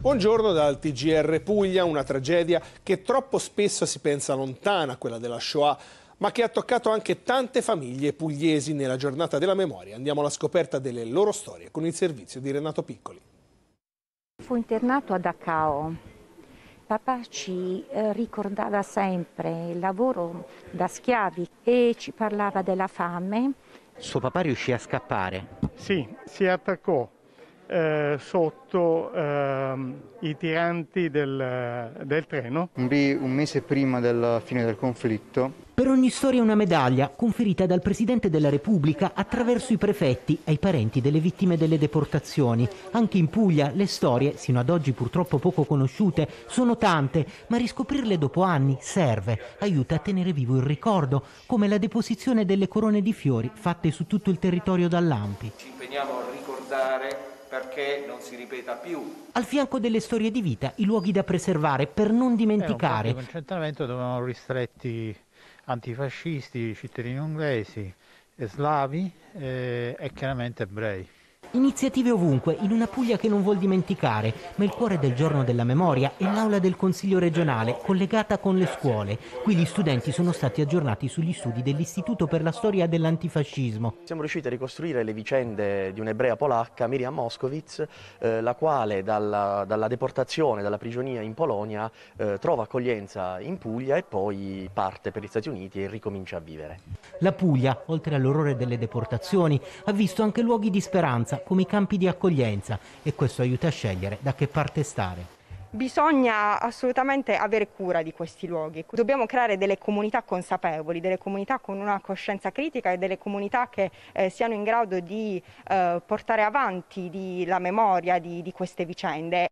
Buongiorno dal TGR Puglia, una tragedia che troppo spesso si pensa lontana, quella della Shoah, ma che ha toccato anche tante famiglie pugliesi nella giornata della memoria. Andiamo alla scoperta delle loro storie con il servizio di Renato Piccoli. Fu internato a Dachau. Papà ci eh, ricordava sempre il lavoro da schiavi e ci parlava della fame. Suo papà riuscì a scappare? Sì, si attaccò eh, sotto eh, i tiranti del, del treno. Un mese prima della fine del conflitto. Per ogni storia una medaglia conferita dal Presidente della Repubblica attraverso i prefetti ai parenti delle vittime delle deportazioni. Anche in Puglia le storie, sino ad oggi purtroppo poco conosciute, sono tante, ma riscoprirle dopo anni serve, aiuta a tenere vivo il ricordo, come la deposizione delle corone di fiori fatte su tutto il territorio dall'Ampi. Ci impegniamo a ricordare perché non si ripeta più. Al fianco delle storie di vita, i luoghi da preservare per non dimenticare. Eh, un di concentramento dovevano ristretti antifascisti, cittadini inglesi, slavi eh, e chiaramente ebrei. Iniziative ovunque, in una Puglia che non vuol dimenticare, ma il cuore del giorno della memoria è l'aula del Consiglio regionale, collegata con le scuole. Qui gli studenti sono stati aggiornati sugli studi dell'Istituto per la Storia dell'Antifascismo. Siamo riusciti a ricostruire le vicende di un'ebrea polacca, Miriam Moskowitz, eh, la quale dalla, dalla, deportazione, dalla prigionia in Polonia, eh, trova accoglienza in Puglia e poi parte per gli Stati Uniti e ricomincia a vivere. La Puglia, oltre all'orrore delle deportazioni, ha visto anche luoghi di speranza come i campi di accoglienza e questo aiuta a scegliere da che parte stare. Bisogna assolutamente avere cura di questi luoghi, dobbiamo creare delle comunità consapevoli, delle comunità con una coscienza critica e delle comunità che eh, siano in grado di eh, portare avanti di, la memoria di, di queste vicende.